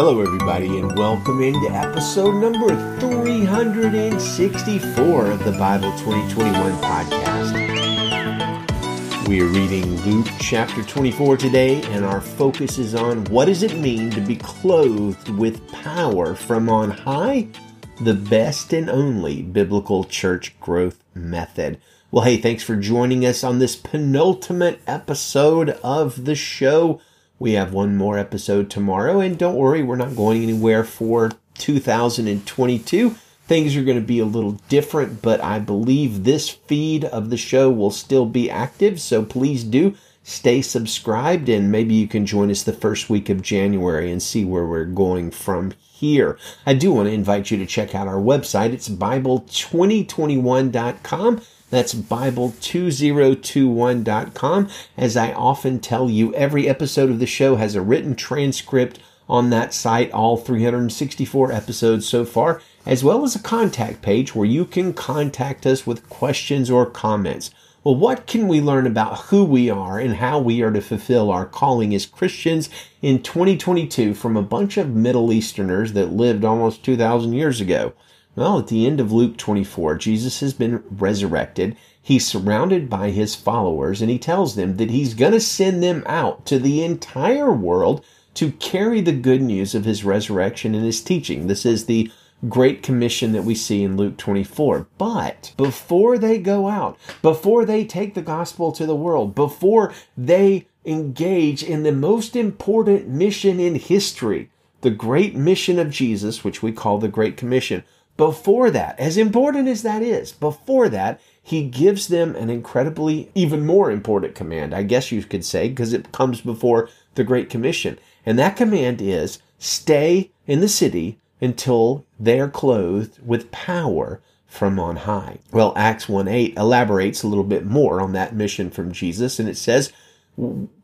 Hello, everybody, and welcome into episode number 364 of the Bible 2021 podcast. We are reading Luke chapter 24 today, and our focus is on what does it mean to be clothed with power from on high? The best and only biblical church growth method. Well, hey, thanks for joining us on this penultimate episode of the show. We have one more episode tomorrow, and don't worry, we're not going anywhere for 2022. Things are going to be a little different, but I believe this feed of the show will still be active, so please do stay subscribed and maybe you can join us the first week of January and see where we're going from here. I do want to invite you to check out our website. It's bible2021.com. That's Bible2021.com. As I often tell you, every episode of the show has a written transcript on that site, all 364 episodes so far, as well as a contact page where you can contact us with questions or comments. Well, what can we learn about who we are and how we are to fulfill our calling as Christians in 2022 from a bunch of Middle Easterners that lived almost 2,000 years ago? Well, at the end of Luke 24, Jesus has been resurrected. He's surrounded by his followers, and he tells them that he's going to send them out to the entire world to carry the good news of his resurrection and his teaching. This is the Great Commission that we see in Luke 24. But before they go out, before they take the gospel to the world, before they engage in the most important mission in history, the great mission of Jesus, which we call the Great Commission, before that, as important as that is, before that, he gives them an incredibly, even more important command, I guess you could say, because it comes before the Great Commission. And that command is stay in the city until they are clothed with power from on high. Well, Acts one eight elaborates a little bit more on that mission from Jesus and it says,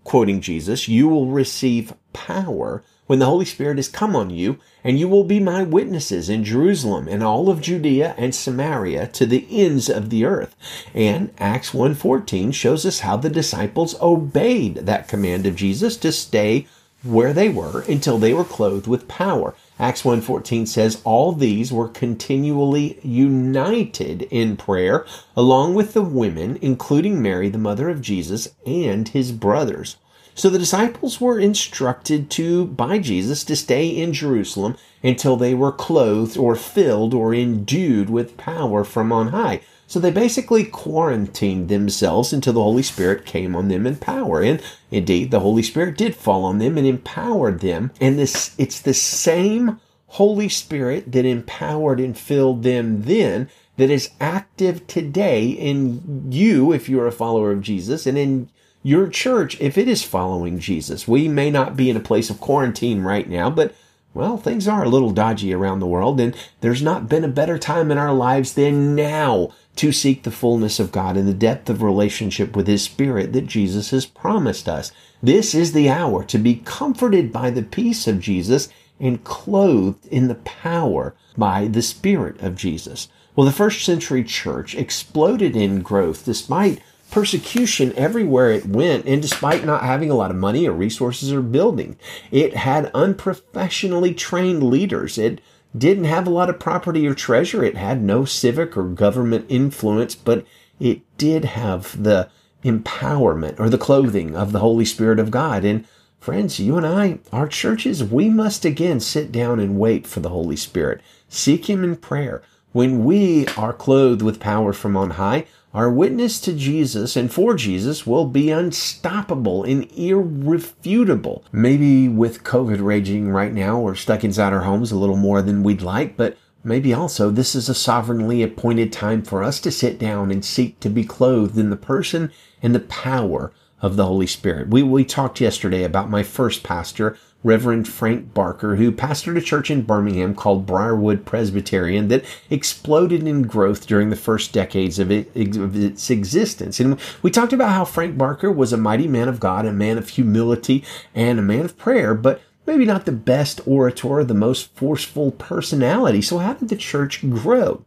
quoting Jesus, you will receive power when the Holy Spirit has come on you and you will be my witnesses in Jerusalem and all of Judea and Samaria to the ends of the earth. And Acts 1.14 shows us how the disciples obeyed that command of Jesus to stay where they were until they were clothed with power. Acts 1:14 says all these were continually united in prayer along with the women including Mary the mother of Jesus and his brothers. So the disciples were instructed to, by Jesus, to stay in Jerusalem until they were clothed or filled or endued with power from on high. So they basically quarantined themselves until the Holy Spirit came on them in power. And indeed, the Holy Spirit did fall on them and empowered them. And this, it's the same Holy Spirit that empowered and filled them then that is active today in you if you're a follower of Jesus and in your church, if it is following Jesus, we may not be in a place of quarantine right now, but well, things are a little dodgy around the world, and there's not been a better time in our lives than now to seek the fullness of God and the depth of relationship with His Spirit that Jesus has promised us. This is the hour to be comforted by the peace of Jesus and clothed in the power by the Spirit of Jesus. Well, the first century church exploded in growth despite persecution everywhere it went, and despite not having a lot of money or resources or building, it had unprofessionally trained leaders. It didn't have a lot of property or treasure. It had no civic or government influence, but it did have the empowerment or the clothing of the Holy Spirit of God. And friends, you and I, our churches, we must again sit down and wait for the Holy Spirit. Seek Him in prayer when we are clothed with power from on high, our witness to Jesus and for Jesus will be unstoppable and irrefutable. Maybe with COVID raging right now, we're stuck inside our homes a little more than we'd like, but maybe also this is a sovereignly appointed time for us to sit down and seek to be clothed in the person and the power of the Holy Spirit. We, we talked yesterday about my first pastor Reverend Frank Barker, who pastored a church in Birmingham called Briarwood Presbyterian that exploded in growth during the first decades of, it, of, its existence. And we talked about how Frank Barker was a mighty man of God, a man of humility, and a man of prayer, but maybe not the best orator, the most forceful personality. So, how did the church grow?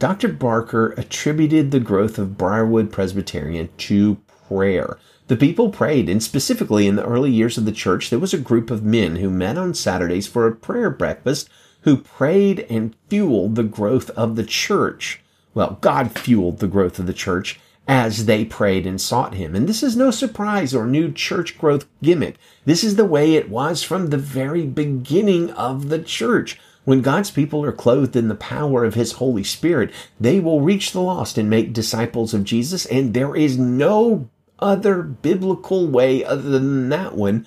Dr. Barker attributed the growth of Briarwood Presbyterian to prayer. The people prayed, and specifically in the early years of the church, there was a group of men who met on Saturdays for a prayer breakfast who prayed and fueled the growth of the church. Well, God fueled the growth of the church as they prayed and sought Him. And this is no surprise or new church growth gimmick. This is the way it was from the very beginning of the church. When God's people are clothed in the power of His Holy Spirit, they will reach the lost and make disciples of Jesus, and there is no other biblical way other than that one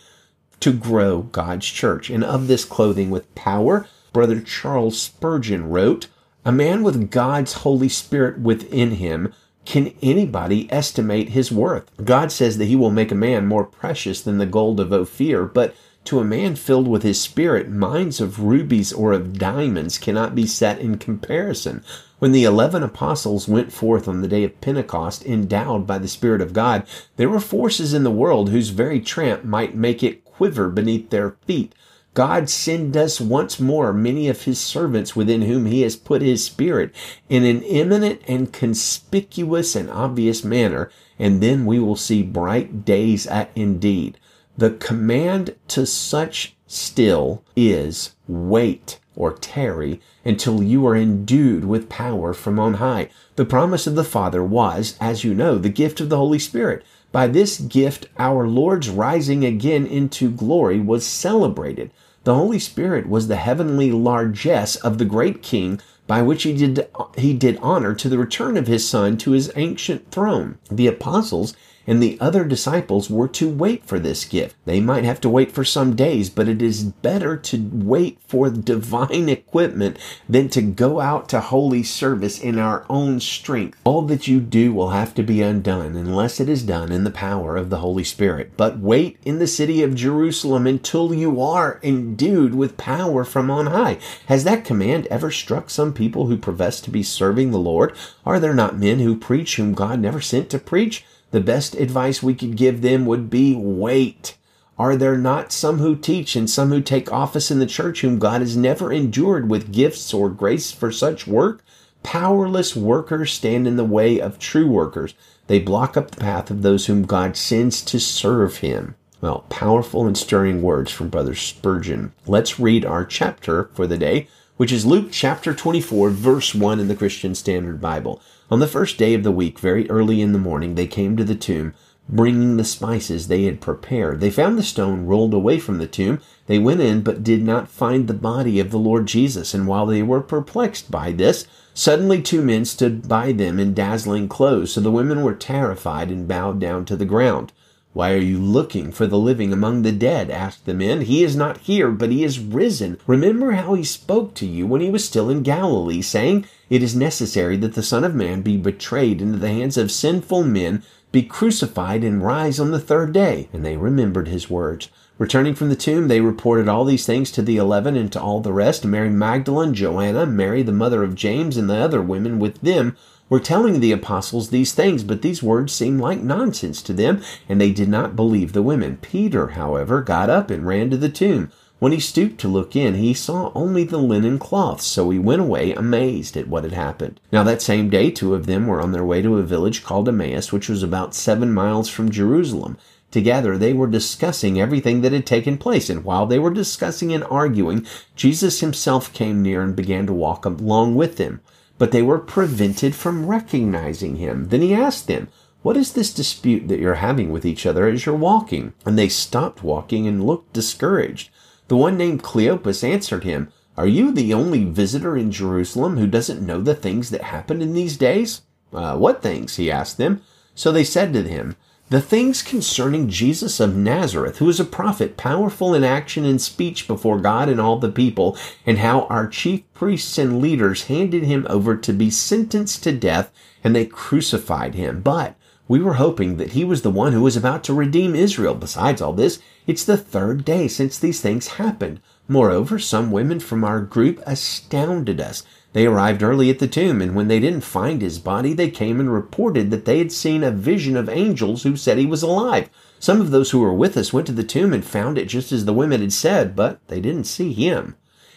to grow God's church. And of this clothing with power, Brother Charles Spurgeon wrote, A man with God's Holy Spirit within him, can anybody estimate his worth? God says that he will make a man more precious than the gold of Ophir, but to a man filled with his spirit, mines of rubies or of diamonds cannot be set in comparison. When the eleven apostles went forth on the day of Pentecost, endowed by the Spirit of God, there were forces in the world whose very tramp might make it quiver beneath their feet. God send us once more many of his servants within whom he has put his spirit in an eminent and conspicuous and obvious manner, and then we will see bright days indeed. The command to such still is wait or tarry until you are endued with power from on high. The promise of the Father was, as you know, the gift of the Holy Spirit. By this gift, our Lord's rising again into glory was celebrated. The Holy Spirit was the heavenly largesse of the great King by which he did, he did honor to the return of his Son to his ancient throne. The apostles and the other disciples were to wait for this gift. They might have to wait for some days, but it is better to wait for divine equipment than to go out to holy service in our own strength. All that you do will have to be undone unless it is done in the power of the Holy Spirit. But wait in the city of Jerusalem until you are endued with power from on high. Has that command ever struck some people who profess to be serving the Lord? Are there not men who preach whom God never sent to preach? The best advice we could give them would be wait. Are there not some who teach and some who take office in the church whom God has never endured with gifts or grace for such work? Powerless workers stand in the way of true workers. They block up the path of those whom God sends to serve Him. Well, powerful and stirring words from Brother Spurgeon. Let's read our chapter for the day, which is Luke chapter 24, verse 1 in the Christian Standard Bible. On the first day of the week, very early in the morning, they came to the tomb, bringing the spices they had prepared. They found the stone rolled away from the tomb. They went in, but did not find the body of the Lord Jesus. And while they were perplexed by this, suddenly two men stood by them in dazzling clothes. So the women were terrified and bowed down to the ground. Why are you looking for the living among the dead? asked the men. He is not here, but he is risen. Remember how he spoke to you when he was still in Galilee, saying, It is necessary that the Son of Man be betrayed into the hands of sinful men, be crucified, and rise on the third day. And they remembered his words. Returning from the tomb, they reported all these things to the eleven and to all the rest, Mary Magdalene, Joanna, Mary the mother of James, and the other women with them were telling the apostles these things, but these words seemed like nonsense to them, and they did not believe the women. Peter, however, got up and ran to the tomb. When he stooped to look in, he saw only the linen cloth, so he went away amazed at what had happened. Now that same day, two of them were on their way to a village called Emmaus, which was about seven miles from Jerusalem. Together they were discussing everything that had taken place, and while they were discussing and arguing, Jesus himself came near and began to walk along with them but they were prevented from recognizing him. Then he asked them, What is this dispute that you're having with each other as you're walking? And they stopped walking and looked discouraged. The one named Cleopas answered him, Are you the only visitor in Jerusalem who doesn't know the things that happened in these days? Uh, what things? he asked them. So they said to him, the things concerning Jesus of Nazareth, who was a prophet, powerful in action and speech before God and all the people, and how our chief priests and leaders handed him over to be sentenced to death, and they crucified him. But we were hoping that he was the one who was about to redeem Israel. Besides all this, it's the third day since these things happened. Moreover, some women from our group astounded us. They arrived early at the tomb, and when they didn't find his body, they came and reported that they had seen a vision of angels who said he was alive. Some of those who were with us went to the tomb and found it just as the women had said, but they didn't see him.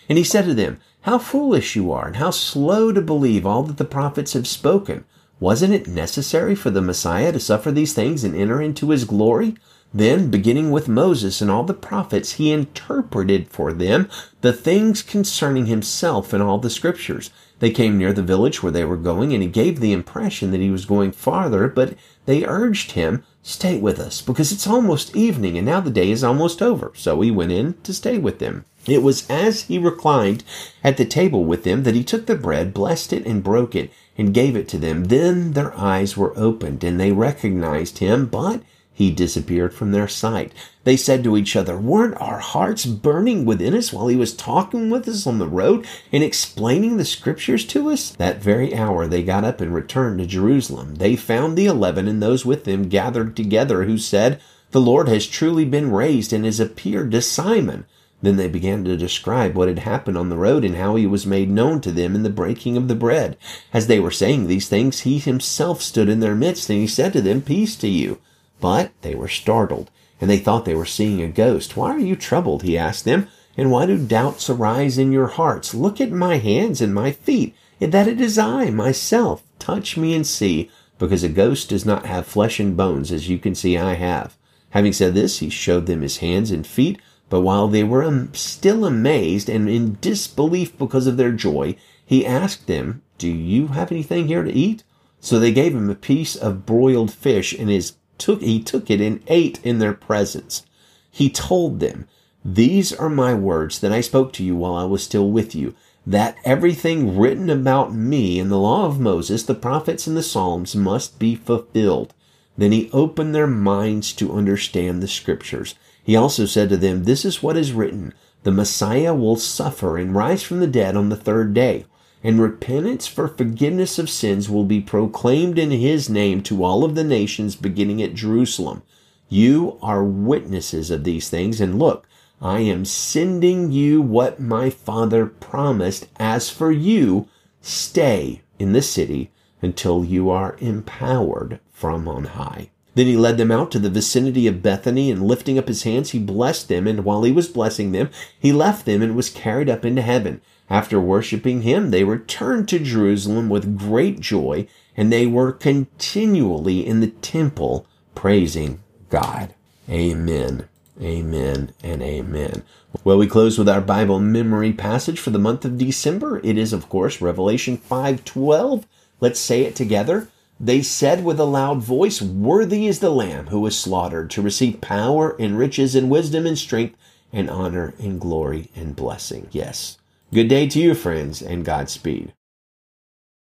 And he said to them, How foolish you are, and how slow to believe all that the prophets have spoken. Wasn't it necessary for the Messiah to suffer these things and enter into his glory? Then, beginning with Moses and all the prophets, he interpreted for them the things concerning himself in all the scriptures. They came near the village where they were going, and he gave the impression that he was going farther, but they urged him, Stay with us, because it's almost evening, and now the day is almost over. So he went in to stay with them. It was as he reclined at the table with them that he took the bread, blessed it, and broke it, and gave it to them. Then their eyes were opened, and they recognized him, but he disappeared from their sight. They said to each other, Weren't our hearts burning within us while he was talking with us on the road and explaining the scriptures to us? That very hour they got up and returned to Jerusalem. They found the eleven and those with them gathered together, who said, The Lord has truly been raised and has appeared to Simon. Then they began to describe what had happened on the road and how he was made known to them in the breaking of the bread. As they were saying these things, he himself stood in their midst, and he said to them, Peace to you. But they were startled, and they thought they were seeing a ghost. Why are you troubled? He asked them. And why do doubts arise in your hearts? Look at my hands and my feet, and that it is I, myself. Touch me and see, because a ghost does not have flesh and bones, as you can see I have. Having said this, he showed them his hands and feet. But while they were still amazed and in disbelief because of their joy, he asked them, Do you have anything here to eat? So they gave him a piece of broiled fish and his took he took it and ate in their presence. He told them, "These are my words that I spoke to you while I was still with you, that everything written about me in the law of Moses, the prophets and the psalms must be fulfilled." Then he opened their minds to understand the scriptures. He also said to them, This is what is written. The Messiah will suffer and rise from the dead on the third day, and repentance for forgiveness of sins will be proclaimed in his name to all of the nations beginning at Jerusalem. You are witnesses of these things, and look, I am sending you what my father promised. As for you, stay in the city until you are empowered from on high. Then he led them out to the vicinity of Bethany, and lifting up his hands, he blessed them. And while he was blessing them, he left them and was carried up into heaven. After worshiping him, they returned to Jerusalem with great joy, and they were continually in the temple praising God. Amen. Amen and amen. Well, we close with our Bible memory passage for the month of December. It is, of course, Revelation 5:12. Let's say it together. They said with a loud voice, Worthy is the Lamb who was slaughtered to receive power and riches and wisdom and strength and honor and glory and blessing. Yes, Good day to you, friends, and Godspeed.